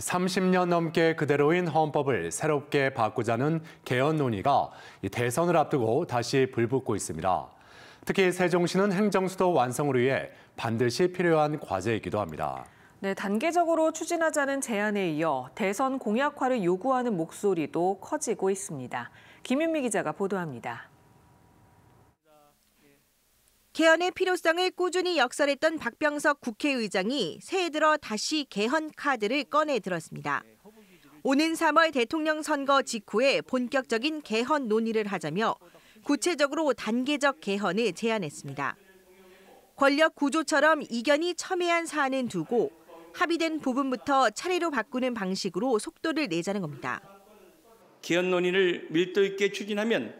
30년 넘게 그대로인 헌법을 새롭게 바꾸자는 개헌 논의가 대선을 앞두고 다시 불붙고 있습니다. 특히 세종시는 행정수도 완성을 위해 반드시 필요한 과제이기도 합니다. 네, 단계적으로 추진하자는 제안에 이어 대선 공약화를 요구하는 목소리도 커지고 있습니다. 김윤미 기자가 보도합니다. 개헌의 필요성을 꾸준히 역설했던 박병석 국회의장이 새해 들어 다시 개헌 카드를 꺼내 들었습니다. 오는 3월 대통령 선거 직후에 본격적인 개헌 논의를 하자며 구체적으로 단계적 개헌을 제안했습니다. 권력 구조처럼 이견이 첨예한 사안은 두고 합의된 부분부터 차례로 바꾸는 방식으로 속도를 내자는 겁니다. 개헌 논의를 밀도 있게 추진하면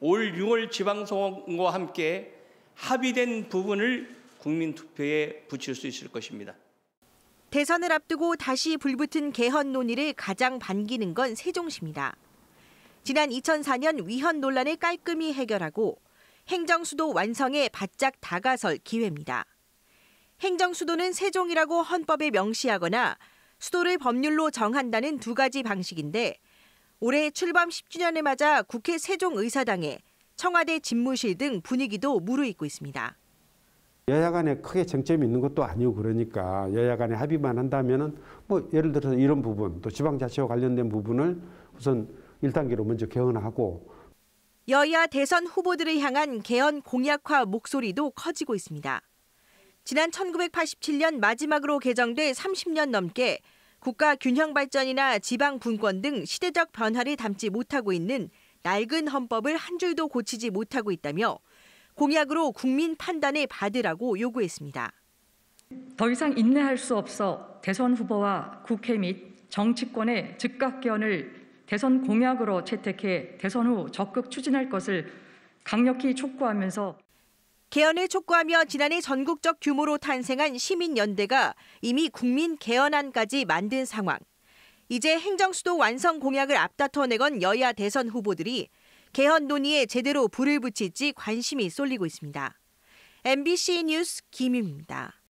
올 6월 지방선거와 함께 합의된 부분을 국민투표에 붙일 수 있을 것입니다. 대선을 앞두고 다시 불붙은 개헌 논의를 가장 반기는 건 세종시입니다. 지난 2004년 위헌 논란을 깔끔히 해결하고 행정수도 완성에 바짝 다가설 기회입니다. 행정수도는 세종이라고 헌법에 명시하거나 수도를 법률로 정한다는 두 가지 방식인데 올해 출범 10주년을 맞아 국회 세종의사당에 청와대 집무실 등 분위기도 무르익고 있습니다. 여야 간에 크게 쟁점이 있는 것도 아니고 그러니까 여야 간에 합의만 한다면뭐 예를 들어서 이런 부분 또 지방자치와 관련된 부분을 우선 1단계로 먼저 개헌하고 여야 대선 후보들을 향한 개헌 공약화 목소리도 커지고 있습니다. 지난 1987년 마지막으로 개정돼 30년 넘게 국가 균형 발전이나 지방 분권 등 시대적 변화를 담지 못하고 있는 낡은 헌법을 한 줄도 고치지 못하고 있다며 공약으로 국민 판단에 받으라고 요구했습니다. 더 이상 인내할 수 없어 대선 후보와 국회 및 정치권의 즉각 개헌을 대선 공약으로 채택해 대선 후 적극 추진할 것을 강력히 촉구하면서 개헌을 촉구하며 지난해 전국적 규모로 탄생한 시민연대가 이미 국민 개헌안까지 만든 상황. 이제 행정수도 완성 공약을 앞다퉈 내건 여야 대선 후보들이 개헌 논의에 제대로 불을 붙일지 관심이 쏠리고 있습니다. MBC 뉴스 김입니다.